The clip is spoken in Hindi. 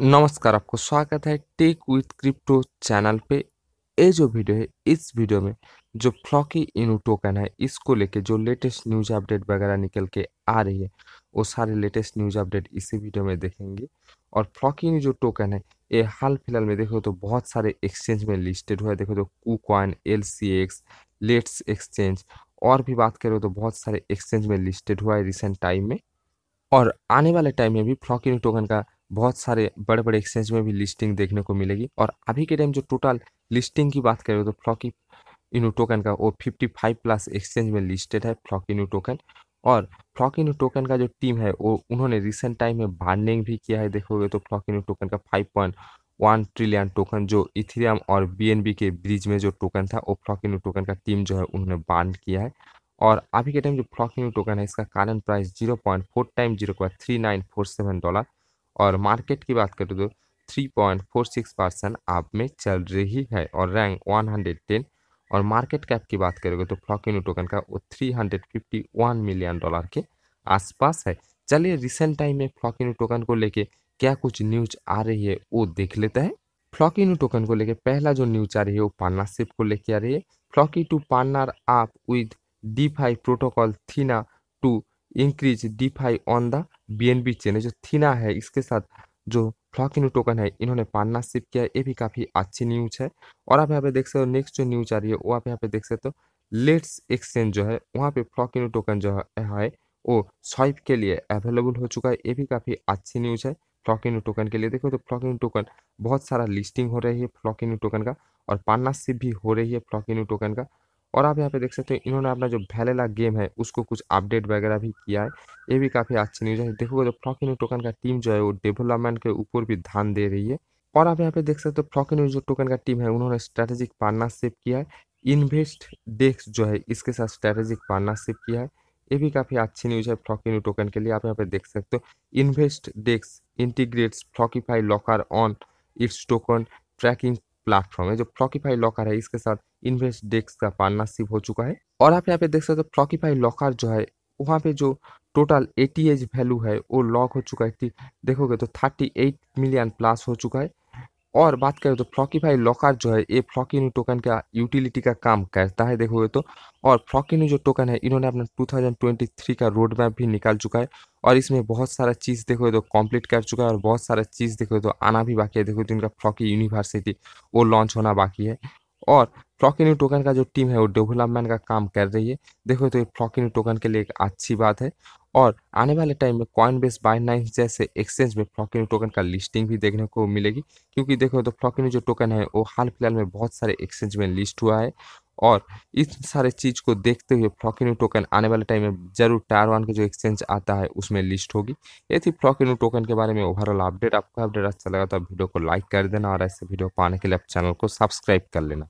नमस्कार आपको स्वागत है टेक विथ क्रिप्टो चैनल पे ये जो वीडियो है इस वीडियो में जो फ्लॉकी इनू टोकन है इसको लेके जो लेटेस्ट न्यूज अपडेट वगैरह निकल के आ रही है वो सारे लेटेस्ट न्यूज अपडेट इसी वीडियो में देखेंगे और फ्लॉकी इनू जो टोकन है ये हाल फिलहाल में देखो तो बहुत सारे एक्सचेंज में लिस्टेड हुआ है देखो तो KuCoin L C X let's exchange और भी बात करो तो बहुत सारे एक्सचेंज में लिस्टेड हुआ है रिसेंट टाइम में और आने वाले टाइम में भी फ्लॉकिन टोकन का बहुत सारे बड़े बड़े एक्सचेंज में भी लिस्टिंग देखने को मिलेगी और अभी के टाइम जो टोटल लिस्टिंग की बात करें तो फ्लॉकी इनू टोकन का वो 55 प्लस एक्सचेंज में लिस्टेड है फ्लॉक इनू टोकन और फ्लॉक इनू टोकन का जो टीम है वो उन्होंने रिसेंट टाइम में बार्निंग भी किया है देखोगे तो फ्लॉक इनू टोकन का five point one trillion token जो इथेरियम और बीएनबी के ब्रिज में जो टोकन था वो फ्लॉक इनू टोकन का टीम जो है उन्होंने बार्न किया है और अभी के टाइम जो फ्लॉक न्यू टोकन है इसका कारण price zero point four time zero point three nine four seven dollar और मार्केट की बात करें तो 3.46 परसेंट आप में चल रही है और रैंक 110 और मार्केट कैप की बात करोगे तो फ्लॉकिनो टोकन का वो 351 मिलियन डॉलर के आसपास है चलिए रिसेंट टाइम में फ्लॉकिनो टोकन को लेके क्या कुछ न्यूज आ रही है वो देख लेते हैं फ्लॉकिनो टोकन को लेके पहला जो न्यूज आ रही है वो पार्टनरशिप को लेके आ रही है Floki to partner up with D five protocol Thena increase DeFi on the B chain जो थीना है इसके साथ जो फ्लॉकिनो टोकन है इन्होंने पार्टनरशिप किया है ये भी काफ़ी अच्छी न्यूज है और आप यहाँ पे देख सकते हो नेक्स्ट जो न्यूज आ रही है वो आप यहाँ पे देख सकते हो लेट्स एक्सचेंज जो है वहाँ पे फ्लॉकिनो टोकन जो है वो स्वाइप के लिए अवेलेबल हो चुका है ये भी काफ़ी अच्छी न्यूज है फ्लॉकिनो टोकन के लिए देखो तो फ्लॉकिनो टोकन बहुत सारा लिस्टिंग हो रही है फ्लॉकिनो टोकन का और पार्टनरशिप भी हो रही है फ्लॉकिनो टोकन का और आप यहाँ पे देख सकते हो इन्होंने अपना जो वैलेला गेम है उसको कुछ अपडेट वगैरह भी किया है ये भी काफ़ी अच्छी न्यूज़ है देखोगे तो फ्लॉकिन टोकन का टीम जो है वो डेवलपमेंट के ऊपर भी ध्यान दे रही है और आप यहाँ पे देख सकते हो फ्लॉकिन जो टोकन का टीम है उन्होंने स्ट्रैटेजिक पार्टनरशिप किया है इन्वेस्ट डेस्क जो है इसके साथ स्ट्रैटेजिक पार्टनरशिप किया है ये भी काफ़ी अच्छी न्यूज़ है फ्लॉकिन टोकन के लिए आप यहाँ पे देख सकते हो invest desk integrates Flokifi locker on its token tracking platform है जो फ्लॉकीफाई लॉकर है इसके साथ इन्वेस्ट डेस्क का पार्टनरशिप हो चुका है और आप यहाँ पे देख सकते हो फ्लॉकीफाई लॉकर जो है वहाँ पे जो total A T H value है वो लॉक हो चुका है देखोगे तो थर्टी एट मिलियन प्लस हो चुका है और बात करें तो फ्रॉकीफाई लॉकर जो है ये फ्लॉकिनू टोकन का यूटिलिटी का काम करता है देखोगे तो और फ्लॉकिनू जो टोकन है इन्होंने अपना 2023 का रोड मैप भी निकाल चुका है और इसमें बहुत सारा चीज़ देखोगे तो कंप्लीट कर चुका है और बहुत सारा चीज़ देखोगे तो आना भी बाकी है देखो तो इनका फ्रॉकी यूनिवर्सिटी वो लॉन्च होना बाकी है और फ्लॉकिनी टोकन का जो टीम है वो डेवलपमेंट का काम कर रही है देखो तो ये फ्लॉकिनी टोकन के लिए एक अच्छी बात है और आने वाले टाइम में कॉइन बेस बाइनाइंस जैसे एक्सचेंज में फ्लॉकिनी टोकन का लिस्टिंग भी देखने को मिलेगी क्योंकि देखो तो फ्लॉकिनी जो टोकन है वो हाल फिलहाल में बहुत सारे एक्सचेंज में लिस्ट हुआ है और इस सारे चीज़ को देखते हुए फ्लॉकिनो टोकन आने वाले टाइम में जरूर टायर वन का जो एक्सचेंज आता है उसमें लिस्ट होगी ये थी फ्लॉकिनो टोकन के बारे में ओवरऑल अपडेट आपको अपडेट अच्छा लगा तो वीडियो को लाइक कर देना और ऐसे वीडियो पाने के लिए आप चैनल को सब्सक्राइब कर लेना